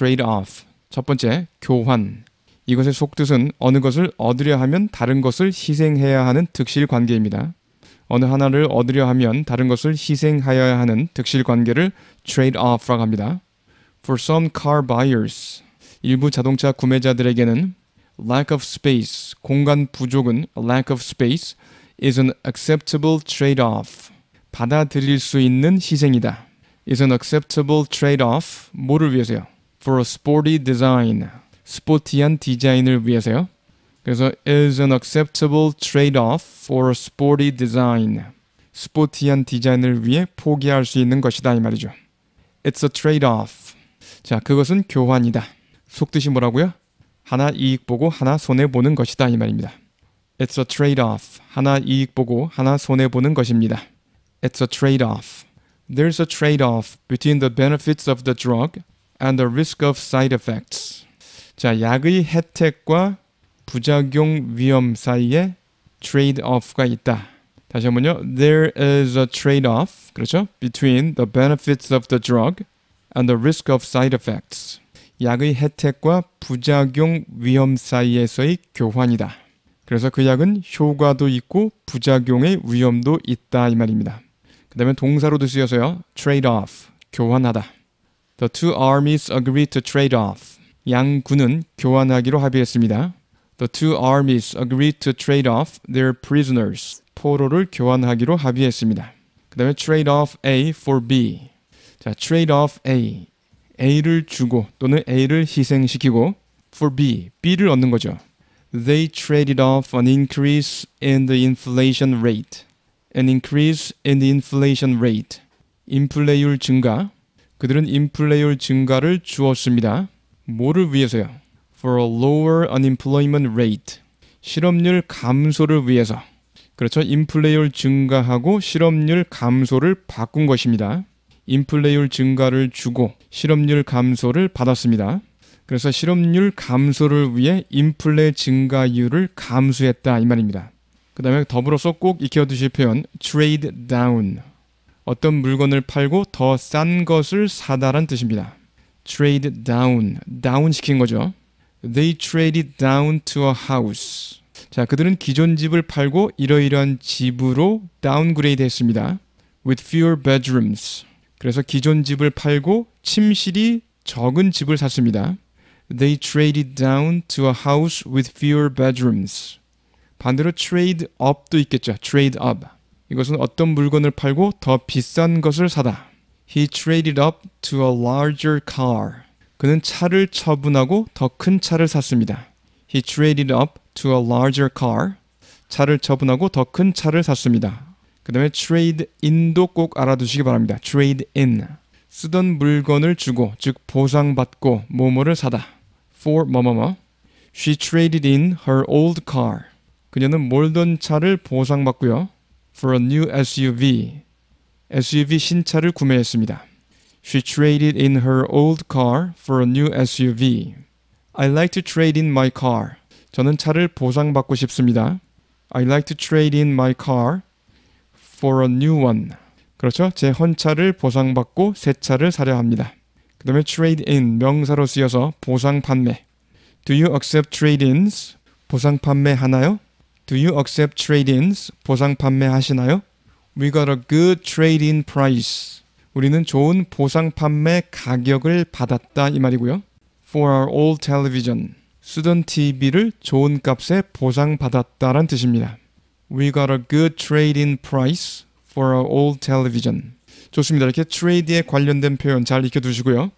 trade off. 첫 번째, 교환. 이것의 속뜻은 어느 것을 얻으려 하면 다른 것을 희생해야 하는 특실 관계입니다. 어느 하나를 얻으려 하면 다른 것을 희생하여야 하는 득실 관계를 trade off라고 합니다. For some car buyers, 일부 자동차 구매자들에게는 lack of space, 공간 부족은 lack of space is an acceptable trade off. 받아들일 수 있는 희생이다. is an acceptable trade off 뭐를 위해서요? for a sporty design. 스포티한 디자인을 위해서요. 그래서 is an acceptable trade-off for a sporty design. 스포티한 디자인을 위해 포기할 수 있는 것이다 이 말이죠. It's a trade-off. 자, 그것은 교환이다. 속뜻이 뭐라고요? 하나 이익 보고 하나 손해 보는 것이다 이 말입니다. It's a trade-off. 하나 이익 보고 하나 손해 보는 것입니다. It's a trade-off. There's a trade-off between the benefits of the drug and the risk of side effects. 자, 약의 혜택과 부작용 위험 사이에 트레이드오프가 있다. 다시 한번요. There is a trade-off, 그렇죠? Between the benefits of the drug and the risk of side effects. 약의 혜택과 부작용 위험 사이에서의 교환이다. 그래서 그 약은 효과도 있고 부작용의 위험도 있다 이 말입니다. 그 다음에 동사로도 쓰여서요. trade off, 교환하다. The two armies agreed to trade off. 양 군은 교환하기로 합의했습니다. The two armies agreed to trade off their prisoners. 포로를 교환하기로 합의했습니다. 그 다음에 trade off A for B. 자, trade off A. A를 주고 또는 A를 희생시키고 for B, B를 얻는 거죠. They traded off an increase in the inflation rate. An increase in the inflation rate. 인플레이율 증가 그들은 인플레율 이 증가를 주었습니다. 뭐를 위해서요? For a lower unemployment rate. 실업률 감소를 위해서. 그렇죠. 인플레율 증가하고 실업률 감소를 바꾼 것입니다. 인플레율 증가를 주고 실업률 감소를 받았습니다. 그래서 실업률 감소를 위해 인플레 증가율을 감수했다 이 말입니다. 그 다음에 더불어서 꼭 익혀두실 표현 trade down 어떤 물건을 팔고 더 싼 것을 사다란 뜻입니다. trade down, 다운 시킨 거죠. They traded down to a house. 자, 그들은 기존 집을 팔고 이러이러한 집으로 다운그레이드 했습니다. With fewer bedrooms. 그래서 기존 집을 팔고 침실이 적은 집을 샀습니다. They traded down to a house with fewer bedrooms. 반대로 trade up도 있겠죠. trade up. 이것은 어떤 물건을 팔고 더 비싼 것을 사다. He traded up to a larger car. 그는 차를 처분하고 더 큰 차를 샀습니다. He traded up to a larger car. 차를 처분하고 더 큰 차를 샀습니다. 그 다음에 trade in도 꼭 알아두시기 바랍니다. trade in. 쓰던 물건을 주고 즉 보상받고 뭐뭐를 사다. for 뭐뭐뭐. She traded in her old car. 그녀는 몰던 차를 보상받고요. for a new SUV. SUV 신차를 구매했습니다. She traded in her old car for a new SUV. I like to trade in my car. 저는 차를 보상받고 싶습니다. I like to trade in my car for a new one. 그렇죠? 제 헌차를 보상받고 새 차를 사려 합니다. 그 다음에 trade in 명사로 쓰여서 보상 판매. Do you accept trade-ins? 보상 판매 하나요? Do you accept trade-ins? 보상 판매하시나요? We got a good trade-in price. 우리는 좋은 보상 판매 가격을 받았다 이 말이고요. For our old television. 쓰던 TV를 좋은 값에 보상받았다란 뜻입니다. We got a good trade-in price for our old television. 좋습니다. 이렇게 트레이드에 관련된 표현 잘 익혀두시고요.